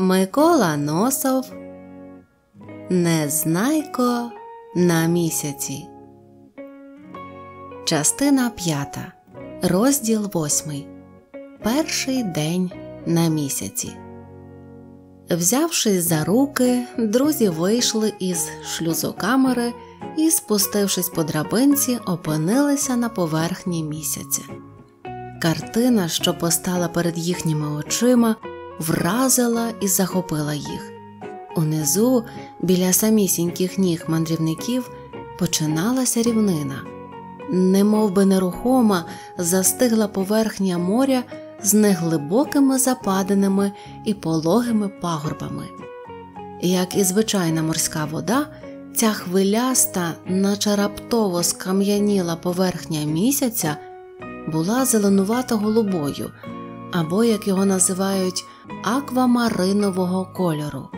Микола Носов Незнайко на місяці. Частина п'ята. Розділ восьмий Перший день на місяці. Взявшись за руки, друзі вийшли із шлюзокамери і, спустившись по драбинці, опинилися на поверхні місяця. Картина, що постала перед їхніми очима вразила і захопила їх. Унизу, біля самісіньких ніг мандрівників, починалася рівнина, немовби нерухома, застигла поверхня моря з неглибокими западинами і пологими пагорбами. Як і звичайна морська вода, ця хвиляста, наче раптово скам'яніла поверхня місяця, була зеленувато голубою або, як його називають, аквамаринового кольору.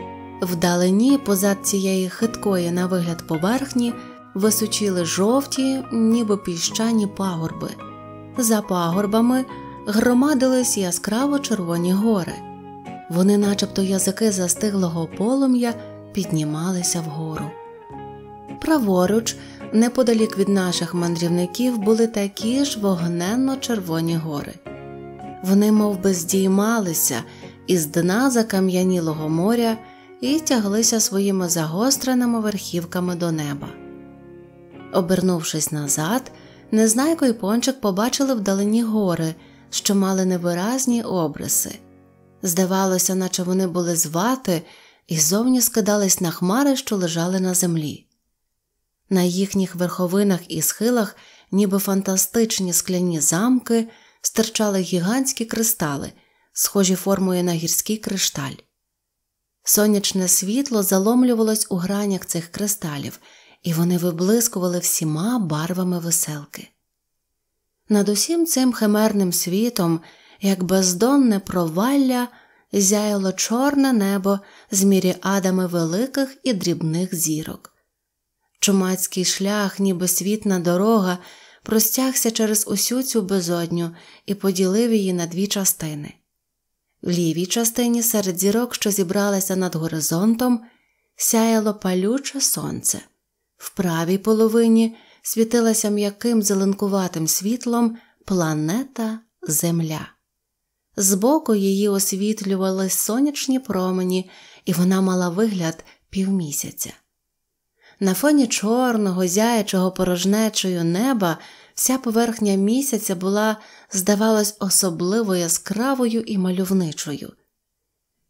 Вдалині, позад цієї хиткої, на вигляд поверхні, височіли жовті, ніби піщані пагорби. За пагорбами громадились яскраво червоні гори. Вони, начебто язики застиглого полум'я, піднімалися вгору. Праворуч, неподалік від наших мандрівників, були такі ж вогненно червоні гори. Вони мов би, здіймалися – із дна закам'янілого моря і тяглися своїми загостреними верхівками до неба. Обернувшись назад, незнайко і пончик побачили вдалині гори, що мали невиразні обриси. Здавалося, наче вони були звати, вати і зовні скидались на хмари, що лежали на землі. На їхніх верховинах і схилах, ніби фантастичні скляні замки, стирчали гігантські кристали, схожі формою на гірський кришталь. Сонячне світло заломлювалось у гранях цих кристалів, і вони виблискували всіма барвами веселки. Над усім цим химерним світом, як бездонне провалля, зяяло чорне небо з міріадами великих і дрібних зірок. Чумацький шлях, ніби світна дорога, простягся через усю цю безодню і поділив її на дві частини. В лівій частині серед зірок, що зібралися над горизонтом, сяяло палюче сонце, в правій половині світилася м'яким зеленкуватим світлом планета Земля. Збоку її освітлювали сонячні промені, і вона мала вигляд півмісяця. На фоні чорного, зяячого порожнечою неба Вся поверхня місяця була, здавалось, особливо яскравою і мальовничою.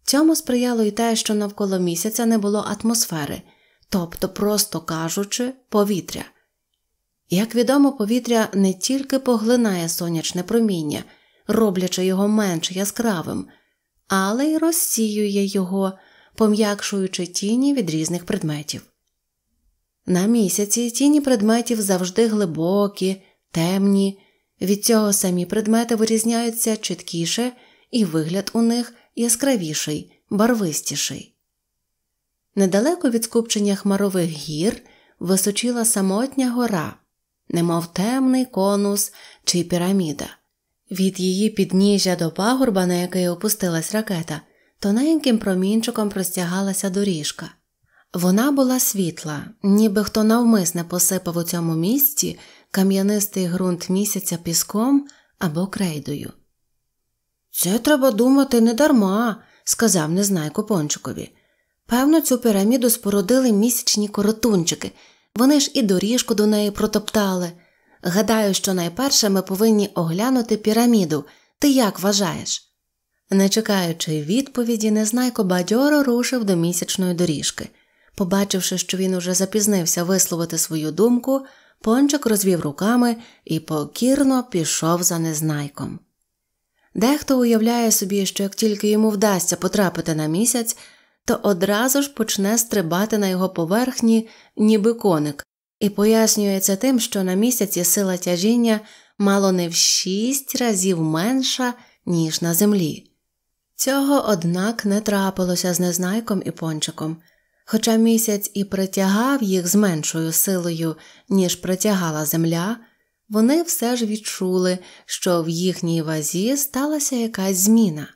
Цьому сприяло й те, що навколо місяця не було атмосфери, тобто, просто кажучи, повітря. Як відомо, повітря не тільки поглинає сонячне проміння, роблячи його менш яскравим, але й розсіює його, пом'якшуючи тіні від різних предметів. На місяці тіні предметів завжди глибокі, темні. Від цього самі предмети вирізняються чіткіше, і вигляд у них яскравіший, барвистіший. Недалеко від скупчення хмарових гір височила самотня гора, немов темний конус чи піраміда. Від її підніжжя до пагорба, на який опустилась ракета, тоненьким промінчиком простягалася доріжка. Вона була світла, ніби хто навмисне посипав у цьому місці кам'янистий ґрунт місяця піском або крейдою. Це треба думати не дарма, сказав незнайко пончикові. Певно, цю піраміду спородили місячні коротунчики, вони ж і доріжку до неї протоптали. Гадаю, що найперше ми повинні оглянути піраміду. Ти як вважаєш? Не чекаючи відповіді, незнайко бадьоро рушив до місячної доріжки. Побачивши, що він уже запізнився висловити свою думку, Пончик розвів руками і покірно пішов за незнайком. Дехто уявляє собі, що як тільки йому вдасться потрапити на місяць, то одразу ж почне стрибати на його поверхні, ніби коник, і пояснюється тим, що на місяці сила тяжіння мало не в шість разів менша, ніж на землі. Цього, однак, не трапилося з незнайком і пончиком. Хоча місяць і притягав їх з меншою силою, ніж притягала земля, вони все ж відчули, що в їхній вазі сталася якась зміна.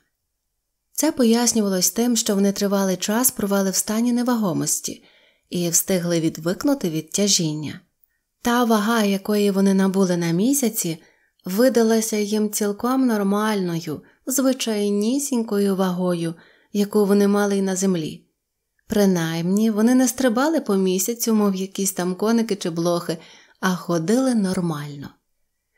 Це пояснювалось тим, що вони тривалий час провели в стані невагомості і встигли відвикнути від тяжіння. Та вага, якої вони набули на місяці, видалася їм цілком нормальною, звичайнісінькою вагою, яку вони мали й на землі. Принаймні, вони не стрибали по місяцю, мов якісь там коники чи блохи, а ходили нормально.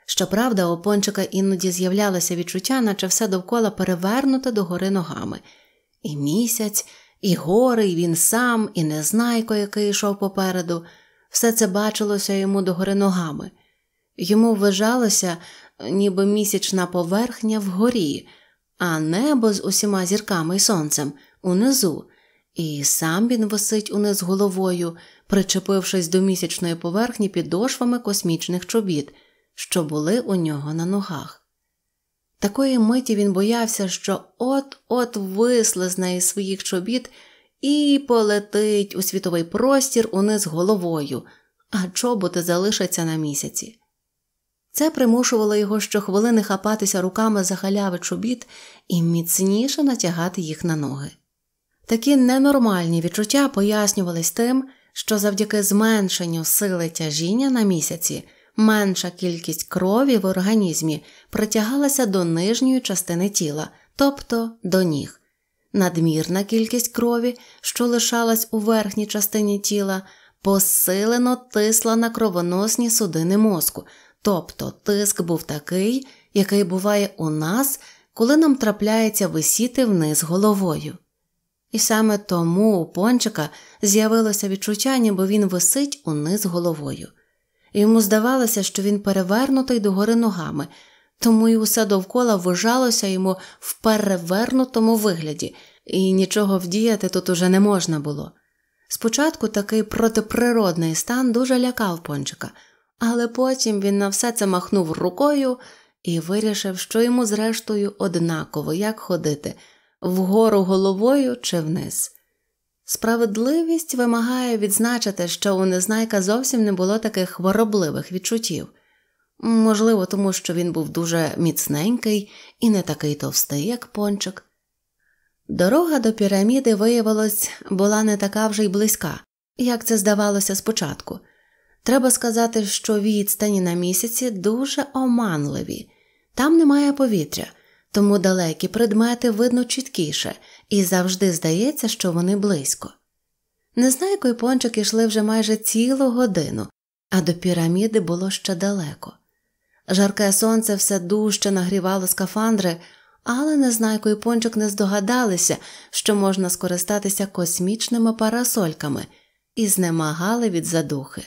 Щоправда, у пончика іноді з'являлося відчуття, наче все довкола перевернуто догори ногами. І місяць, і гори, і він сам, і незнайко, який йшов попереду, все це бачилося йому догори ногами. Йому вважалося, ніби місячна поверхня вгорі, а небо з усіма зірками і сонцем унизу і сам він висить униз головою, причепившись до місячної поверхні підошвами космічних чобіт, що були у нього на ногах. Такої миті він боявся, що от-от вислизне із своїх чобіт і полетить у світовий простір униз головою, а чоботи залишаться на місяці. Це примушувало його щохвилини хапатися руками за халяви чобіт і міцніше натягати їх на ноги. Такі ненормальні відчуття пояснювались тим, що завдяки зменшенню сили тяжіння на місяці менша кількість крові в організмі притягалася до нижньої частини тіла, тобто до ніг. Надмірна кількість крові, що лишалась у верхній частині тіла, посилено тисла на кровоносні судини мозку, тобто тиск був такий, який буває у нас, коли нам трапляється висіти вниз головою. І саме тому у пончика з'явилося відчуття, ніби він висить униз головою. Йому здавалося, що він перевернутий догори ногами, тому й усе довкола вважалося йому в перевернутому вигляді, і нічого вдіяти тут уже не можна було. Спочатку такий протиприродний стан дуже лякав пончика, але потім він на все це махнув рукою і вирішив, що йому, зрештою, однаково як ходити вгору головою чи вниз. Справедливість вимагає відзначити, що у незнайка зовсім не було таких хворобливих відчуттів, можливо, тому що він був дуже міцненький і не такий товстий, як пончик. Дорога до піраміди, виявилось, була не така вже й близька, як це здавалося спочатку. Треба сказати, що відстані на місяці дуже оманливі, там немає повітря, тому далекі предмети видно чіткіше, і завжди здається, що вони близько. Незнайко і пончик ішли вже майже цілу годину, а до піраміди було ще далеко. Жарке сонце все дужче нагрівало скафандри, але незнайко і пончик не здогадалися, що можна скористатися космічними парасольками, і знемагали від задухи.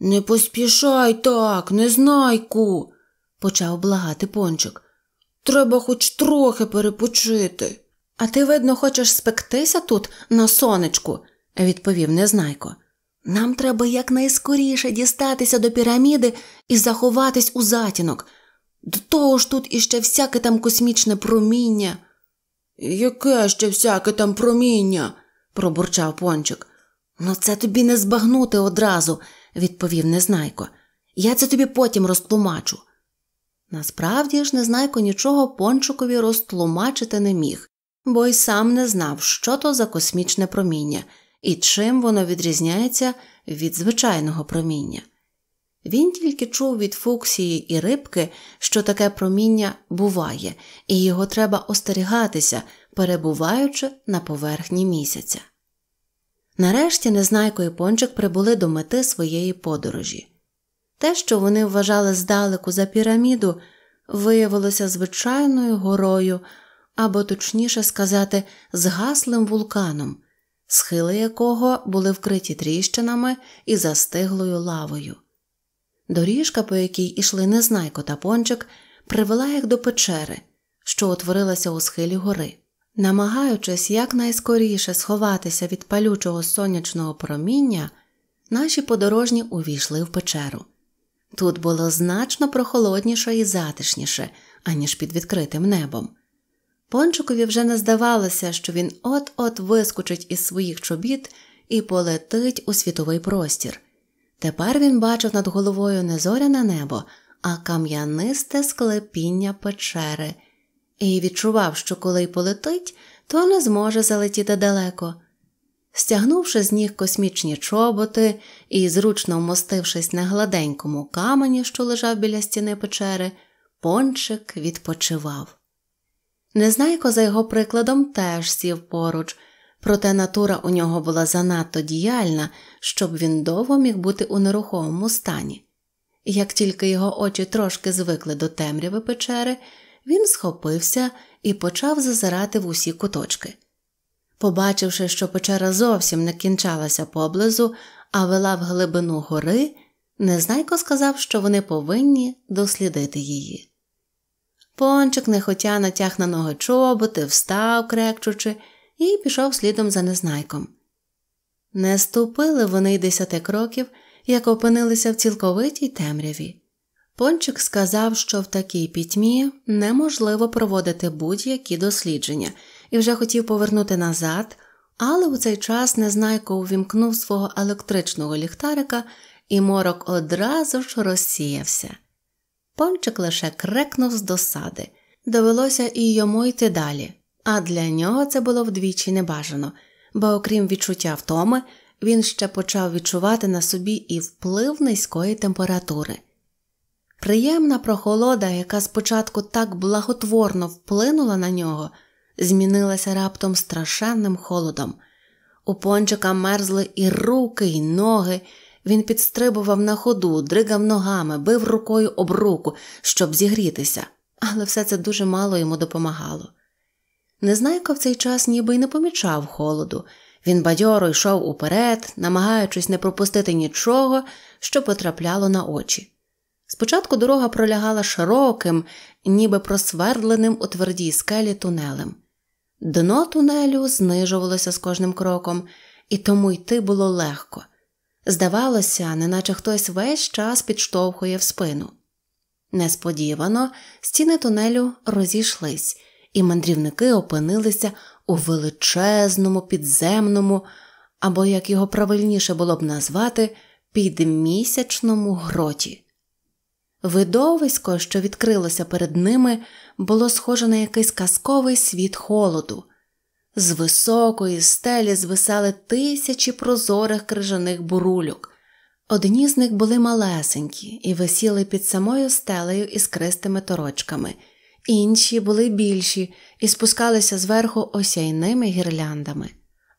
Не поспішай так, незнайку, почав благати пончик. Треба хоч трохи перепочити. А ти, видно, хочеш спектися тут на сонечку, відповів незнайко. Нам треба якнайскоріше дістатися до піраміди і заховатись у затінок. До того ж тут іще всяке там космічне проміння. Яке ще всяке там проміння? пробурчав пончик. Ну, це тобі не збагнути одразу, відповів незнайко. Я це тобі потім розтлумачу. Насправді ж незнайко нічого пончикові розтлумачити не міг, бо й сам не знав, що то за космічне проміння і чим воно відрізняється від звичайного проміння. Він тільки чув від фуксії і рибки, що таке проміння буває, і його треба остерігатися, перебуваючи на поверхні місяця. Нарешті незнайко і пончик прибули до мети своєї подорожі. Те, що вони вважали здалеку за піраміду, виявилося звичайною горою, або, точніше сказати, згаслим вулканом, схили якого були вкриті тріщинами і застиглою лавою. Доріжка, по якій ішли незнайко та пончик, привела їх до печери, що утворилася у схилі гори. Намагаючись якнайскоріше сховатися від палючого сонячного проміння, наші подорожні увійшли в печеру. Тут було значно прохолодніше і затишніше, аніж під відкритим небом. Пончикові вже не здавалося, що він от-от вискочить із своїх чобіт і полетить у світовий простір. Тепер він бачив над головою не зоряне небо, а кам'янисте склепіння печери, і відчував, що коли й полетить, то не зможе залетіти далеко. Стягнувши з ніг космічні чоботи і зручно вмостившись на гладенькому камені, що лежав біля стіни печери, пончик відпочивав. Незнайко, за його прикладом, теж сів поруч, проте натура у нього була занадто діяльна, щоб він довго міг бути у нерухомому стані. Як тільки його очі трошки звикли до темряви печери, він схопився і почав зазирати в усі куточки. Побачивши, що печера зовсім не кінчалася поблизу, а вела в глибину гори, незнайко сказав, що вони повинні дослідити її. Пончик нехотя натяг на ноги чоботи, встав, крекчучи, і пішов слідом за незнайком. Не ступили вони й десяти кроків, як опинилися в цілковитій темряві. Пончик сказав, що в такій пітьмі неможливо проводити будь-які дослідження і вже хотів повернути назад, але у цей час незнайко увімкнув свого електричного ліхтарика, і морок одразу ж розсіявся. Пончик лише крекнув з досади, довелося і йому йти далі, а для нього це було вдвічі небажано, бо, окрім відчуття втоми, він ще почав відчувати на собі і вплив низької температури. Приємна прохолода, яка спочатку так благотворно вплинула на нього, змінилася раптом страшенним холодом. У пончика мерзли і руки, і ноги. Він підстрибував на ходу, дригав ногами, бив рукою об руку, щоб зігрітися, але все це дуже мало йому допомагало. Незнайко в цей час ніби й не помічав холоду. Він бадьоро йшов уперед, намагаючись не пропустити нічого, що потрапляло на очі. Спочатку дорога пролягала широким, ніби просвердленим у твердій скелі тунелем. Дно тунелю знижувалося з кожним кроком, і тому йти було легко. Здавалося, неначе хтось весь час підштовхує в спину. Несподівано стіни тунелю розійшлись, і мандрівники опинилися у величезному, підземному, або як його правильніше було б назвати, підмісячному гроті. Видовисько, що відкрилося перед ними, було схоже на якийсь казковий світ холоду. З високої стелі звисали тисячі прозорих крижаних бурульок. Одні з них були малесенькі і висіли під самою стелею із кристими торочками, інші були більші і спускалися зверху осяйними гірляндами.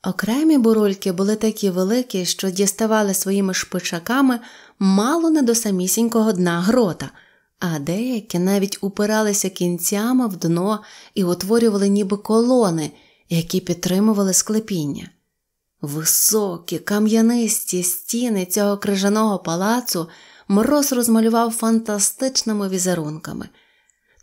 Окремі бурульки були такі великі, що діставали своїми шпичаками мало не до самісінького дна грота, а деякі навіть упиралися кінцями в дно і утворювали ніби колони, які підтримували склепіння. Високі, кам'янисті стіни цього крижаного палацу мороз розмалював фантастичними візерунками.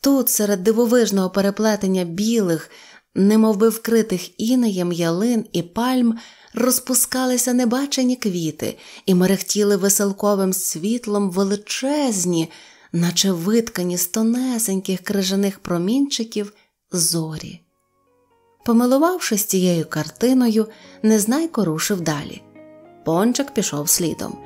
Тут, серед дивовижного переплетення білих, немовби вкритих інеєм ялин і пальм, розпускалися небачені квіти і мерехтіли веселковим світлом величезні, наче виткані з тонесеньких крижаних промінчиків зорі. Помилувавшись цією картиною, незнайко рушив далі. Пончик пішов слідом.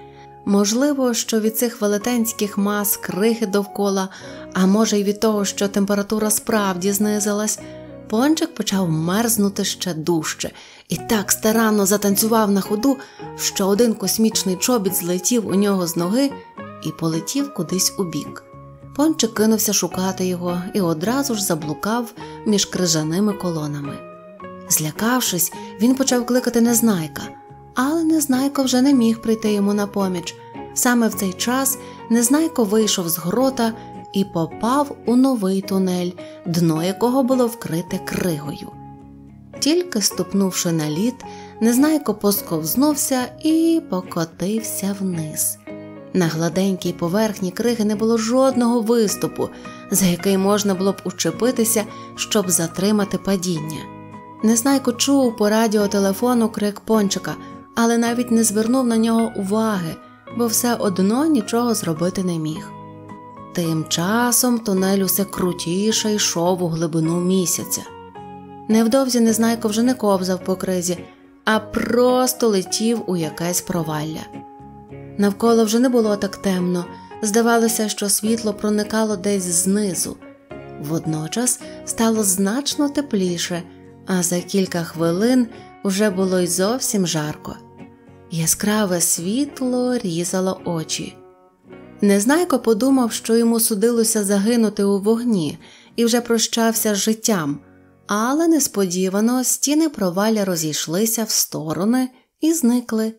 Можливо, що від цих велетенських мас крихи довкола, а може, й від того, що температура справді знизилась пончик почав мерзнути ще дужче і так старанно затанцював на ходу, що один космічний чобіт злетів у нього з ноги і полетів кудись у бік. Пончик кинувся шукати його і одразу ж заблукав між крижаними колонами. Злякавшись, він почав кликати незнайка, але незнайко вже не міг прийти йому на поміч. Саме в цей час незнайко вийшов з грота і попав у новий тунель, дно якого було вкрите кригою. Тільки ступнувши на лід, незнайко посковзнувся і покотився вниз. На гладенькій поверхні криги не було жодного виступу, за який можна було б учепитися, щоб затримати падіння. Незнайко чув по радіотелефону крик пончика, але навіть не звернув на нього уваги, бо все одно нічого зробити не міг. Тим часом тунель усе крутіше йшов у глибину місяця. Невдовзі незнайко вже не ковзав по кризі, а просто летів у якесь провалля. Навколо вже не було так темно, здавалося, що світло проникало десь знизу. Водночас стало значно тепліше, а за кілька хвилин уже було й зовсім жарко. Яскраве світло різало очі. Незнайко подумав, що йому судилося загинути у вогні і вже прощався з життям, але несподівано стіни проваля розійшлися в сторони і зникли.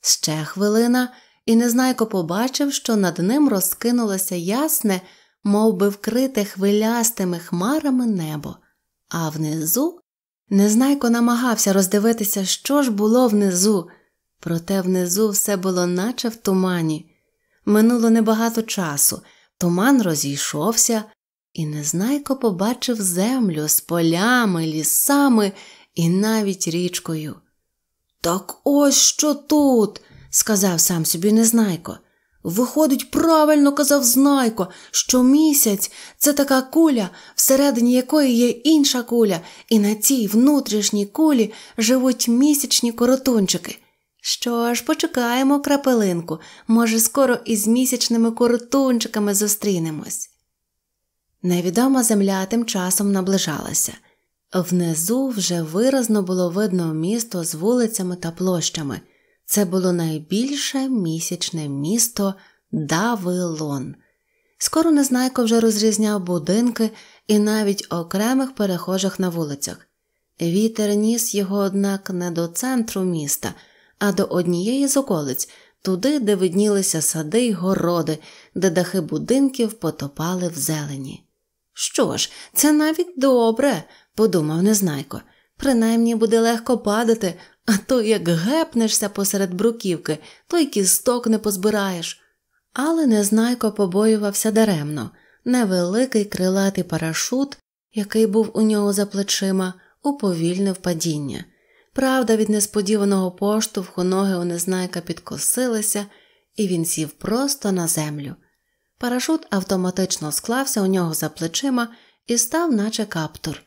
Ще хвилина, і незнайко побачив, що над ним розкинулося ясне, мов би вкрите хвилястими хмарами небо, а внизу незнайко намагався роздивитися, що ж було внизу, проте внизу все було наче в тумані. Минуло небагато часу, туман розійшовся, і незнайко побачив землю з полями, лісами і навіть річкою. Так ось що тут, сказав сам собі незнайко. Виходить, правильно казав знайко, що місяць це така куля, всередині якої є інша куля, і на цій внутрішній кулі живуть місячні коротунчики. Що ж, почекаємо крапелинку, може, скоро із місячними коротунчиками зустрінемось. Невідома земля тим часом наближалася. Внизу вже виразно було видно місто з вулицями та площами. Це було найбільше місячне місто Давилон. Скоро Незнайко вже розрізняв будинки і навіть окремих перехожих на вулицях. Вітер ніс його, однак, не до центру міста а до однієї з околиць, туди, де виднілися сади й городи, де дахи будинків потопали в зелені. Що ж, це навіть добре, подумав незнайко. Принаймні буде легко падати, а то як гепнешся посеред бруківки, то й кісток не позбираєш. Але незнайко побоювався даремно. Невеликий крилатий парашут, який був у нього за плечима, уповільнив падіння. Правда, від несподіваного поштовху ноги у незнайка підкосилися, і він сів просто на землю. Парашут автоматично склався у нього за плечима і став, наче каптур.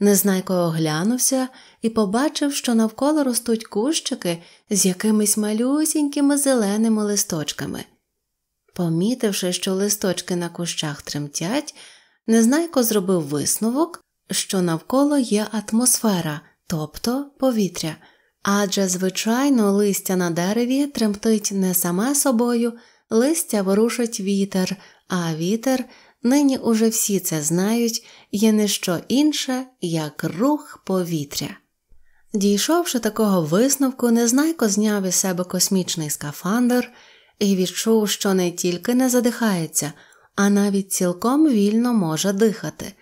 Незнайко оглянувся і побачив, що навколо ростуть кущики з якимись малюсінькими зеленими листочками. Помітивши, що листочки на кущах тремтять, незнайко зробив висновок, що навколо є атмосфера, тобто повітря, адже, звичайно, листя на дереві тремтить не саме собою, листя ворушить вітер, а вітер, нині уже всі це знають, є не що інше, як рух повітря. Дійшовши такого висновку, незнайко зняв із себе космічний скафандр і відчув, що не тільки не задихається, а навіть цілком вільно може дихати.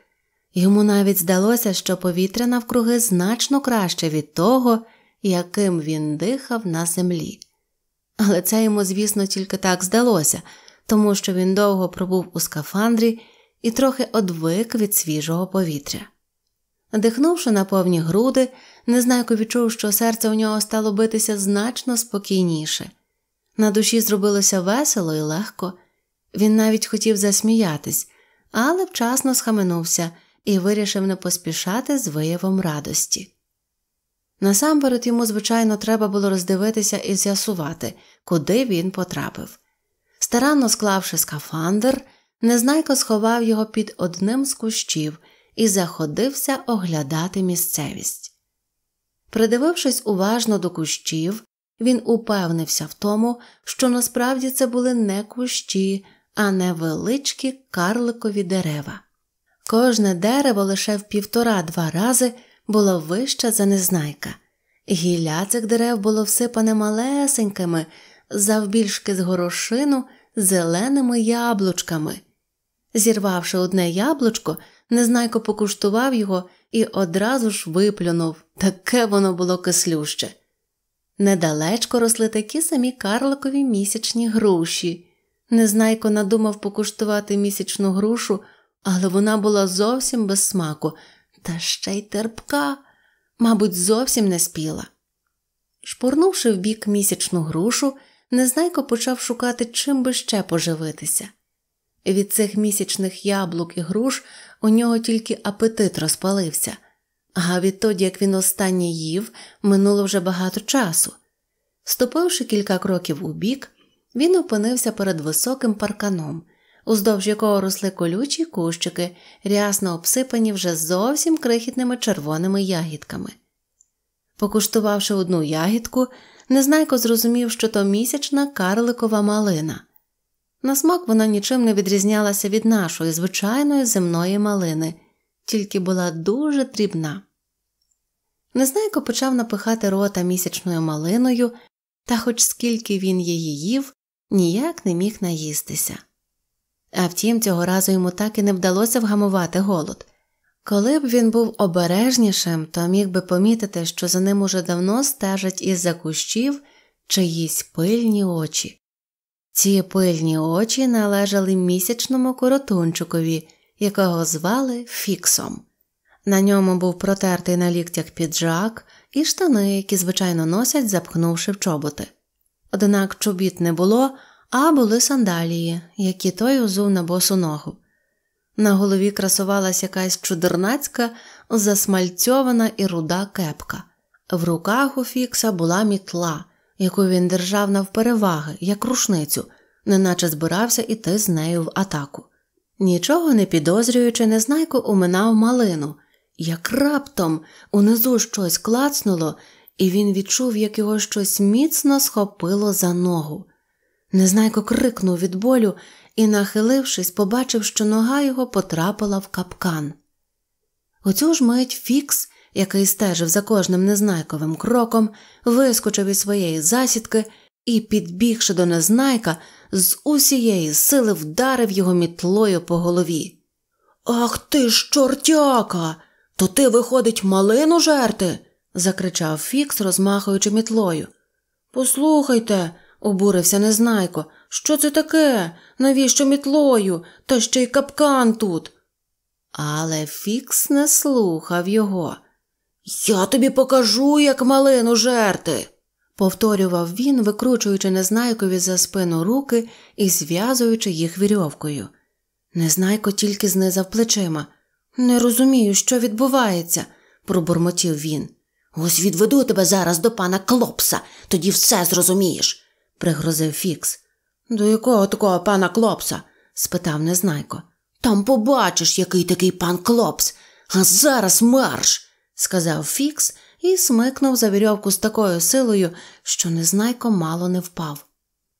Йому навіть здалося, що повітря навкруги значно краще від того, яким він дихав на землі. Але це йому, звісно, тільки так здалося, тому що він довго пробув у скафандрі і трохи одвик від свіжого повітря. Дихнувши на повні груди, незнайко відчув, що серце у нього стало битися значно спокійніше. На душі зробилося весело і легко, він навіть хотів засміятись, але вчасно схаменувся і вирішив не поспішати з виявом радості. Насамперед йому, звичайно, треба було роздивитися і з'ясувати, куди він потрапив. Старанно склавши скафандр, незнайко сховав його під одним з кущів і заходився оглядати місцевість. Придивившись уважно до кущів, він упевнився в тому, що насправді це були не кущі, а невеличкі карликові дерева. Кожне дерево лише в півтора-два рази було вище за незнайка, гілля цих дерев було всипане малесенькими, завбільшки з горошину, зеленими яблучками. Зірвавши одне яблучко, незнайко покуштував його і одразу ж виплюнув таке воно було кислюще. Недалечко росли такі самі карликові місячні груші. Незнайко надумав покуштувати місячну грушу але вона була зовсім без смаку, та ще й терпка, мабуть, зовсім не спіла. Шпурнувши в бік місячну грушу, незнайко почав шукати чим би ще поживитися. Від цих місячних яблук і груш у нього тільки апетит розпалився, а відтоді, як він останнє їв, минуло вже багато часу. Ступивши кілька кроків у бік, він опинився перед високим парканом, уздовж якого росли колючі кущики, рясно обсипані вже зовсім крихітними червоними ягідками. Покуштувавши одну ягідку, незнайко зрозумів, що то місячна карликова малина. На смак вона нічим не відрізнялася від нашої звичайної земної малини, тільки була дуже дрібна. Незнайко почав напихати рота місячною малиною, та хоч скільки він її їв, ніяк не міг наїстися а втім, цього разу йому так і не вдалося вгамувати голод. Коли б він був обережнішим, то міг би помітити, що за ним уже давно стежать із за кущів чиїсь пильні очі. Ці пильні очі належали місячному коротунчикові, якого звали Фіксом. На ньому був протертий на ліктях піджак і штани, які звичайно носять, запхнувши в чоботи. Однак чобіт не було, а були сандалії, які той узув на босу ногу. На голові красувалась якась чудернацька, засмальцьована і руда кепка. В руках у Фікса була мітла, яку він держав навпереваги, як рушницю, неначе збирався іти з нею в атаку. Нічого не підозрюючи, незнайко уминав малину, як раптом унизу щось клацнуло, і він відчув, як його щось міцно схопило за ногу. Незнайко крикнув від болю і, нахилившись, побачив, що нога його потрапила в капкан. У цю ж мить Фікс, який стежив за кожним незнайковим кроком, вискочив із своєї засідки і, підбігши до незнайка, з усієї сили вдарив його мітлою по голові. Ах ти ж, чортяка! То ти, виходить, малину жерти? закричав Фікс, розмахуючи мітлою. Послухайте, обурився незнайко. Що це таке? Навіщо мітлою? Та ще й капкан тут. Але Фікс не слухав його. Я тобі покажу, як малину жерти, повторював він, викручуючи незнайкові за спину руки і зв'язуючи їх вірьовкою. Незнайко тільки знизав плечима. Не розумію, що відбувається, пробурмотів він. Ось відведу тебе зараз до пана клопса, тоді все зрозумієш пригрозив Фікс. До якого такого пана клопса? спитав незнайко. Там побачиш, який такий пан клопс, а зараз марш, сказав Фікс і смикнув за вірьовку з такою силою, що незнайко мало не впав.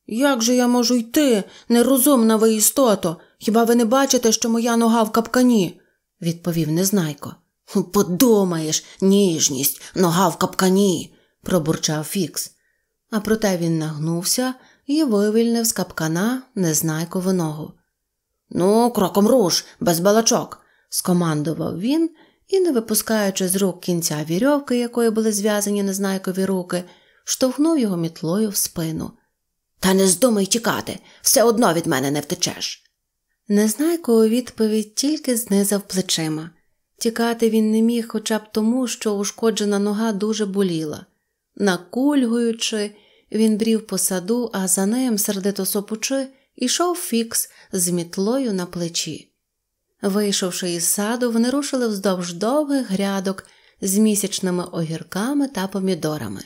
Як же я можу йти, нерозумна ви істото, хіба ви не бачите, що моя нога в капкані? відповів незнайко. Подумаєш, ніжність, нога в капкані, пробурчав Фікс а проте він нагнувся і вивільнив з капкана незнайкову ногу. Ну, кроком руш, без балачок, скомандував він і, не випускаючи з рук кінця вірьовки, якою були зв'язані незнайкові руки, штовхнув його мітлою в спину. Та не здумай тікати, все одно від мене не втечеш. Незнайко у відповідь тільки знизав плечима. Тікати він не міг хоча б тому, що ушкоджена нога дуже боліла. Накульгуючи він брів по саду, а за ним, сердито сопучи, ішов фікс з мітлою на плечі. Вийшовши із саду, вони рушили вздовж довгих грядок з місячними огірками та помідорами.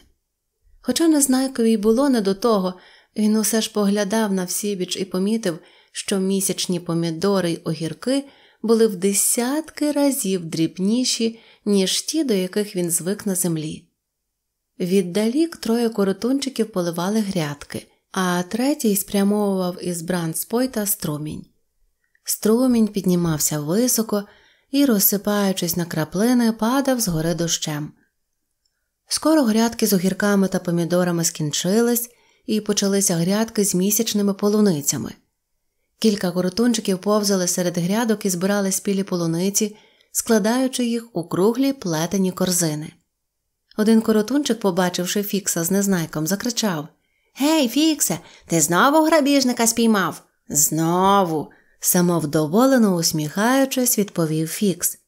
Хоча незнайкові й було не до того, він усе ж поглядав на всібіч і помітив, що місячні помідори й огірки були в десятки разів дрібніші, ніж ті, до яких він звик на землі. Віддалік троє коротунчиків поливали грядки, а третій спрямовував із брандспойта струмінь. Струмінь піднімався високо і, розсипаючись на краплини, падав згори дощем. Скоро грядки з огірками та помідорами скінчились і почалися грядки з місячними полуницями. Кілька коротунчиків повзали серед грядок і збирали спілі полуниці, складаючи їх у круглі плетені корзини. Один коротунчик, побачивши Фікса з незнайком, закричав Гей, Фіксе, ти знову грабіжника спіймав? Знову, самовдоволено усміхаючись, відповів Фікс.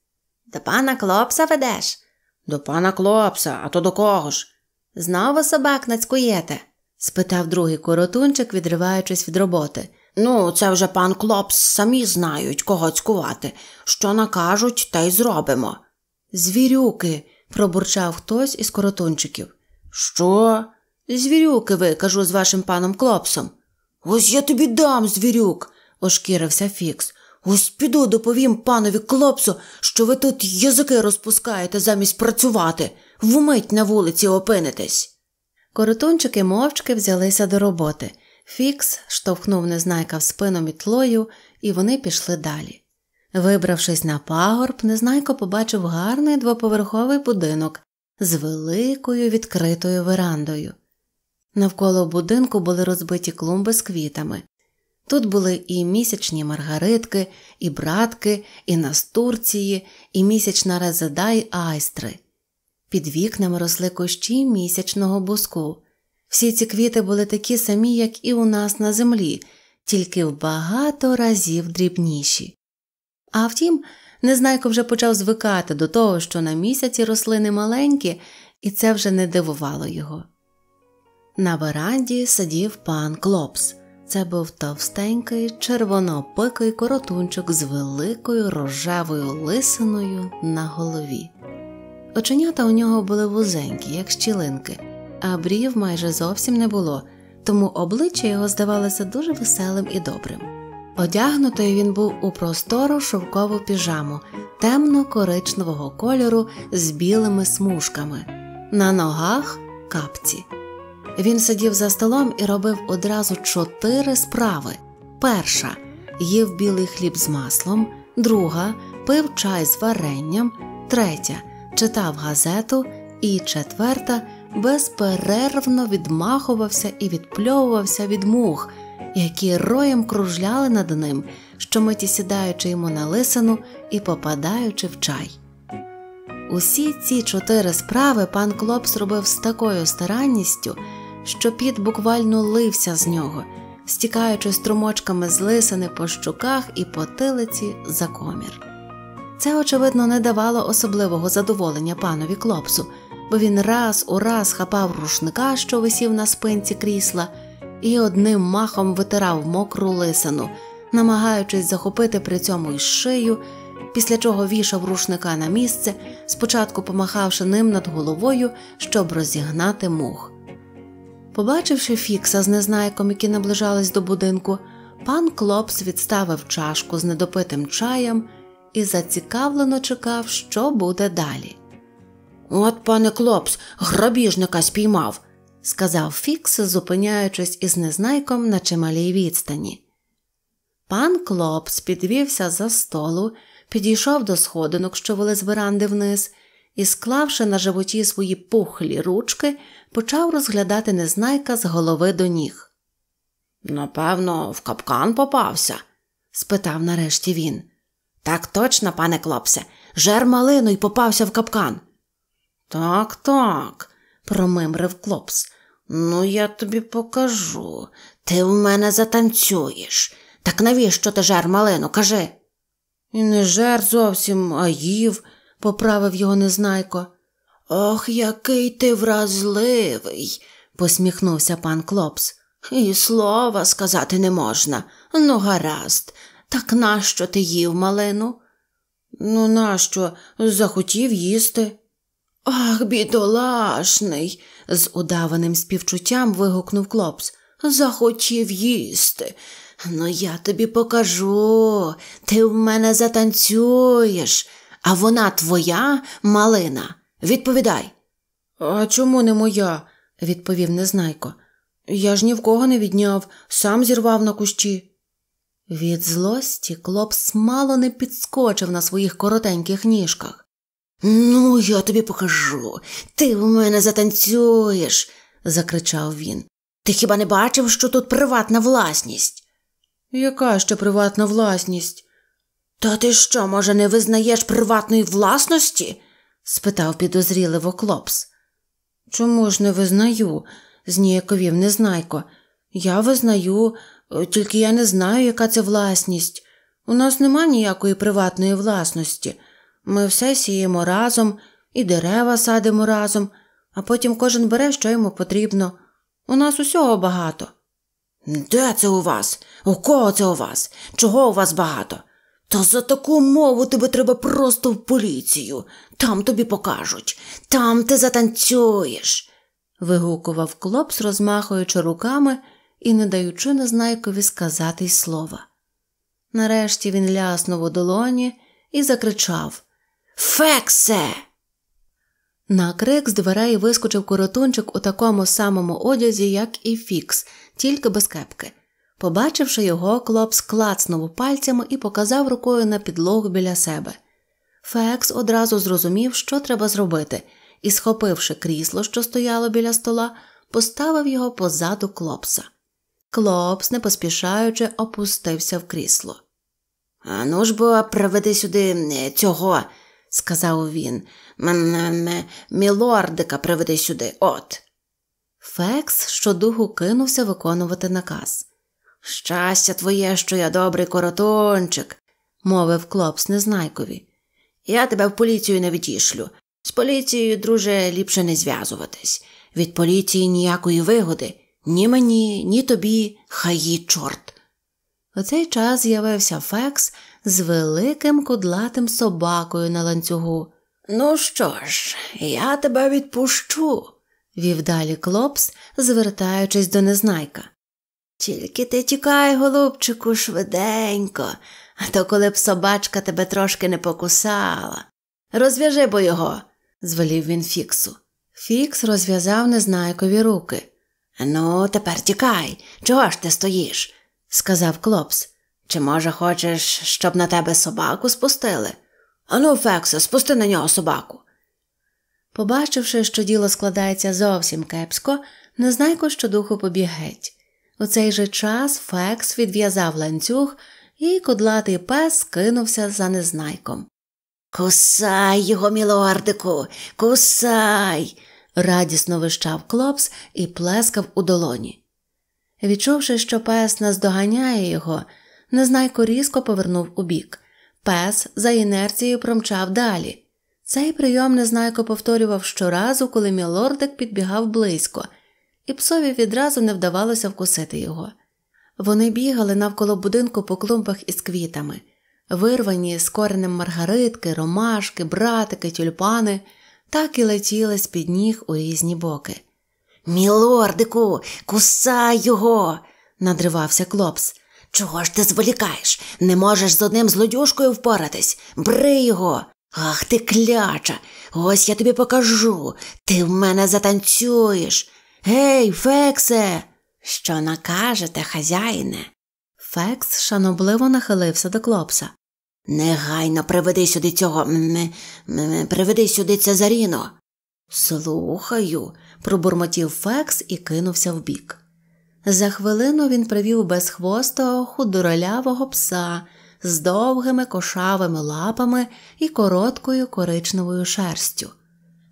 До пана клопса ведеш? До пана клопса, а то до кого ж? Знову собак нацькуєте? спитав другий коротунчик, відриваючись від роботи. Ну, це вже пан клопс самі знають, кого цькувати. Що накажуть, та й зробимо. Звірюки пробурчав хтось із коротунчиків. Що? Звірюки ви, кажу, з вашим паном клопсом. Ось я тобі дам, звірюк, ошкірився Фікс. Ось піду доповім панові клопсу, що ви тут язики розпускаєте замість працювати, вмить на вулиці опинитесь. Коротунчики мовчки взялися до роботи. Фікс штовхнув незнайка в спину мітлою, і вони пішли далі. Вибравшись на пагорб, незнайко побачив гарний двоповерховий будинок з великою відкритою верандою. Навколо будинку були розбиті клумби з квітами. Тут були і місячні маргаритки, і братки, і настурції, і місячна резида й айстри. Під вікнами росли кущі місячного буску. Всі ці квіти були такі самі, як і у нас на землі, тільки в багато разів дрібніші. А втім, незнайко вже почав звикати до того, що на місяці рослини маленькі, і це вже не дивувало його. На веранді сидів пан Клопс. Це був товстенький, червонопикий коротунчик з великою рожевою лисиною на голові. Оченята у нього були вузенькі, як щілинки, а брів майже зовсім не було, тому обличчя його здавалося дуже веселим і добрим. Одягнутий він був у простору шовкову піжаму темно коричневого кольору з білими смужками, на ногах капці. Він сидів за столом і робив одразу чотири справи: перша їв білий хліб з маслом, друга пив чай з варенням, третя читав газету, і четверта безперервно відмахувався і відпльовувався від мух які роєм кружляли над ним, щомиті сідаючи йому на лисину і попадаючи в чай. Усі ці чотири справи пан Клоп зробив з такою старанністю, що піт буквально лився з нього, стікаючи струмочками з лисини по щуках і по тилиці за комір. Це, очевидно, не давало особливого задоволення панові клопсу, бо він раз у раз хапав рушника, що висів на спинці крісла і одним махом витирав мокру лисину, намагаючись захопити при цьому й шию, після чого вішав рушника на місце, спочатку помахавши ним над головою, щоб розігнати мух. Побачивши Фікса з незнайком, які наближались до будинку, пан Клопс відставив чашку з недопитим чаєм і зацікавлено чекав, що буде далі. От, пане Клопс, грабіжника спіймав сказав Фікс, зупиняючись із незнайком на чималій відстані. Пан Клопс підвівся за столу, підійшов до сходинок, що вели з веранди вниз, і, склавши на животі свої пухлі ручки, почав розглядати незнайка з голови до ніг. Напевно, в капкан попався? спитав нарешті він. Так точно, пане Клопсе, жер малину й попався в капкан. Так, так, промимрив клопс. Ну, я тобі покажу. Ти в мене затанцюєш. Так навіщо ти жар малину? Кажи. І не жар зовсім, а їв, поправив його незнайко. Ох, який ти вразливий, посміхнувся пан клопс. І слова сказати не можна. Ну, гаразд, так нащо ти їв малину? Ну, нащо? Захотів їсти. Ах, бідолашний, з удаваним співчуттям вигукнув клопс. Захотів їсти. Ну, я тобі покажу. Ти в мене затанцюєш, а вона твоя малина. Відповідай. А чому не моя? відповів незнайко. Я ж ні в кого не відняв, сам зірвав на кущі. Від злості клопс мало не підскочив на своїх коротеньких ніжках. Ну, я тобі покажу. Ти в мене затанцюєш, закричав він. Ти хіба не бачив, що тут приватна власність? Яка ще приватна власність? Та ти що, може, не визнаєш приватної власності? спитав підозріливо Клопс. Чому ж не визнаю? зніяковів незнайко. Я визнаю, тільки я не знаю, яка це власність. У нас нема ніякої приватної власності. Ми все сіємо разом і дерева садимо разом, а потім кожен бере, що йому потрібно. У нас усього багато. Де це у вас? У кого це у вас? Чого у вас багато? Та за таку мову тебе треба просто в поліцію. Там тобі покажуть, там ти затанцюєш. вигукував клопс, розмахуючи руками і не даючи незнайкові сказати й слова. Нарешті він ляснув у долоні і закричав Фексе. На крик з дверей вискочив коротунчик у такому самому одязі, як і Фікс, тільки без кепки. Побачивши його, клопс клацнув пальцями і показав рукою на підлогу біля себе. Фекс одразу зрозумів, що треба зробити, і, схопивши крісло, що стояло біля стола, поставив його позаду клопса. Клопс, не поспішаючи, опустився в крісло. «А ну ж бо, приведи сюди е, цього сказав він. мілордика приведи сюди, от. Фекс щодугу кинувся виконувати наказ. Щастя твоє, що я добрий коротончик, мовив клопс незнайкові. Я тебе в поліцію не відішлю. З поліцією, друже, ліпше не зв'язуватись. Від поліції ніякої вигоди, ні мені, ні тобі, хай її чорт. У цей час з'явився Фекс з великим кудлатим собакою на ланцюгу. Ну що ж, я тебе відпущу, вів далі клопс, звертаючись до незнайка. Тільки ти тікай, голубчику, швиденько, а то коли б собачка тебе трошки не покусала. Розв'яжи бо його, звелів він Фіксу. Фікс розв'язав незнайкові руки. Ну, тепер тікай, чого ж ти стоїш? сказав клопс. Чи, може, хочеш, щоб на тебе собаку спустили? Ану, фекса, спусти на нього собаку. Побачивши, що діло складається зовсім кепсько, незнайко щодуху побіг геть. У цей же час Фекс відв'язав ланцюг і кудлатий пес кинувся за незнайком. Кусай його, мілордику, кусай. радісно вищав клопс і плескав у долоні. Відчувши, що пес наздоганяє його, Незнайко різко повернув убік. Пес за інерцією промчав далі. Цей прийом незнайко повторював щоразу, коли мілордик підбігав близько, і псові відразу не вдавалося вкусити його. Вони бігали навколо будинку по клумбах із квітами, вирвані з коренем маргаритки, ромашки, братики, тюльпани, так і летіли з під ніг у різні боки. Мілордику, кусай його, надривався клопс. Чого ж ти зволікаєш? Не можеш з одним злодюшкою впоратись? Бри його. Ах ти кляча. Ось я тобі покажу. Ти в мене затанцюєш. Гей, Фексе. Що накажете, хазяїне? Фекс шанобливо нахилився до клопса. Негайно приведи сюди цього. Приведи сюди Цезаріно. Слухаю, пробурмотів Фекс і кинувся вбік. За хвилину він привів безхвостого худоролявого пса з довгими кошавими лапами і короткою коричневою шерстю.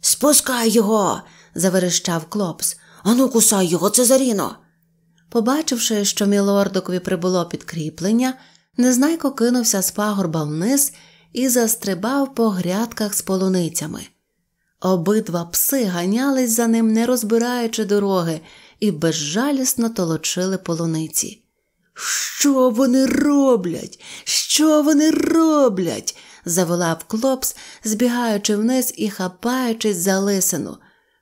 Спускай його. заверещав клопс. Ану, кусай його, Цезаріно!» Побачивши, що мілордокові прибуло підкріплення, незнайко кинувся з пагорба вниз і застрибав по грядках з полуницями. Обидва пси ганялись за ним, не розбираючи дороги і безжалісно толочили полуниці. Що вони роблять? Що вони роблять? заволав клопс, збігаючи вниз і хапаючись за лисину.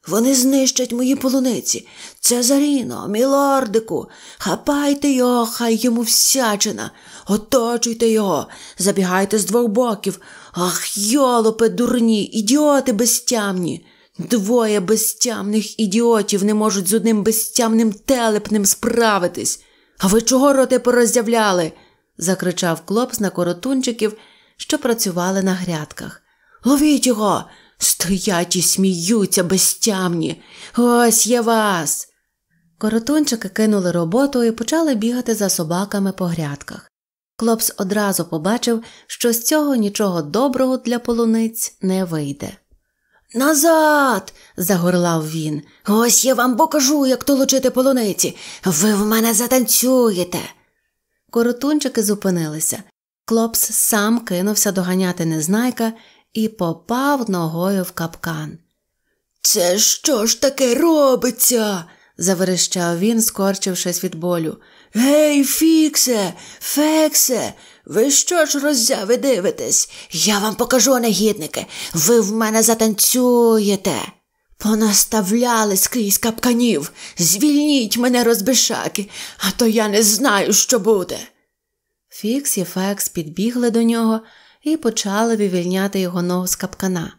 Вони знищать мої полуниці. Цезаріно, мілордику, хапайте його, хай йому всячина, оточуйте його, забігайте з двох боків. Ах, йолопи дурні, ідіоти безтямні. Двоє безтямних ідіотів не можуть з одним безтямним телепнем справитись. А ви чого роти пороззявляли? закричав клопс на коротунчиків, що працювали на грядках. Ловіть його! Стоять і сміються безтямні. Ось я вас. Коротунчики кинули роботу і почали бігати за собаками по грядках. Клопс одразу побачив, що з цього нічого доброго для полуниць не вийде. Назад. загорлав він. Ось я вам покажу, як толочити полуниці. Ви в мене затанцюєте. Коротунчики зупинилися. Клопс сам кинувся доганяти незнайка і попав ногою в капкан. Це що ж таке робиться? заверещав він, скорчившись від болю. Гей, фіксе, фексе, ви що ж роззяви дивитесь? Я вам покажу, негідники. Ви в мене затанцюєте. Понаставляли скрізь капканів. Звільніть мене, розбишаки, а то я не знаю, що буде. Фікс і Фекс підбігли до нього і почали вивільняти його ног з капкана.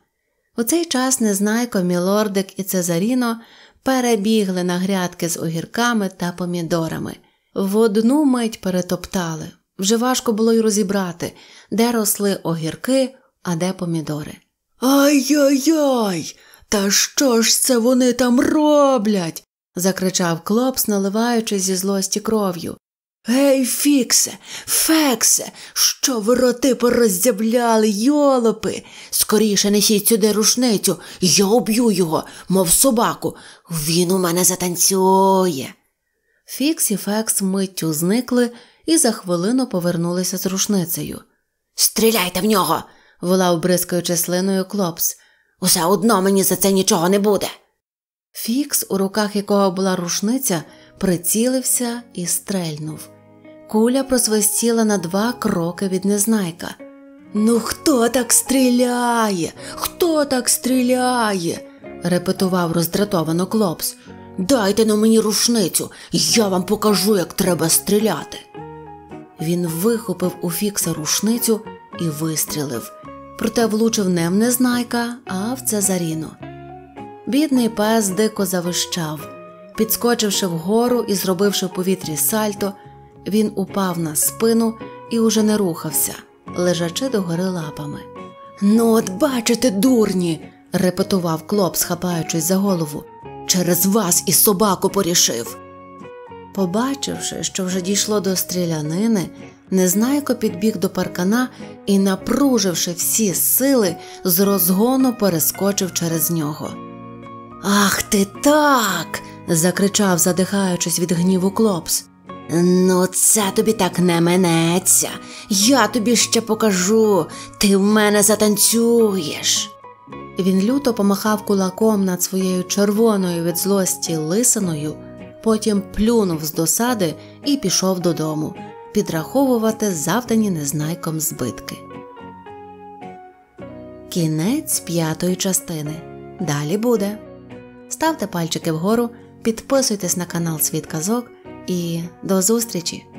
У цей час незнайко, мілордик і Цезаріно перебігли на грядки з огірками та помідорами. В одну мить перетоптали, вже важко було й розібрати, де росли огірки, а де помідори. Ай-яй-яй! Та що ж це вони там роблять? закричав клопс, наливаючись зі злості кров'ю. Гей, фіксе, фексе, що ви роти пороздябляли, йолопи. Скоріше несіть сюди рушницю, я об'ю його, мов собаку. Він у мене затанцює. Фікс і фекс миттю зникли і за хвилину повернулися з рушницею. Стріляйте в нього. волав бризкаючи слиною клопс. Усе одно мені за це нічого не буде. Фікс, у руках якого була рушниця, прицілився і стрельнув. Куля просвистіла на два кроки від незнайка. Ну, хто так стріляє? Хто так стріляє? репетував роздратовано клопс. Дайте на мені рушницю, я вам покажу, як треба стріляти. Він вихопив у Фікса рушницю і вистрілив, проте влучив не в незнайка, а в Цезаріну. Бідний пес дико завищав. Підскочивши вгору і зробивши в повітрі сальто, він упав на спину і уже не рухався, лежачи догори лапами. Ну, от бачите, дурні, репетував клоп, схапаючись за голову. Через вас і собаку порішив. Побачивши, що вже дійшло до стрілянини, незнайко підбіг до паркана і, напруживши всі сили, з розгону перескочив через нього. Ах ти так. закричав, задихаючись від гніву клопс. Ну, це тобі так не минеться. Я тобі ще покажу. Ти в мене затанцюєш. Він люто помахав кулаком над своєю червоною від злості лисиною потім плюнув з досади і пішов додому підраховувати завдані незнайком збитки. Кінець п'ятої частини. Далі буде. Ставте пальчики вгору, підписуйтесь на канал Світ Казок і до зустрічі!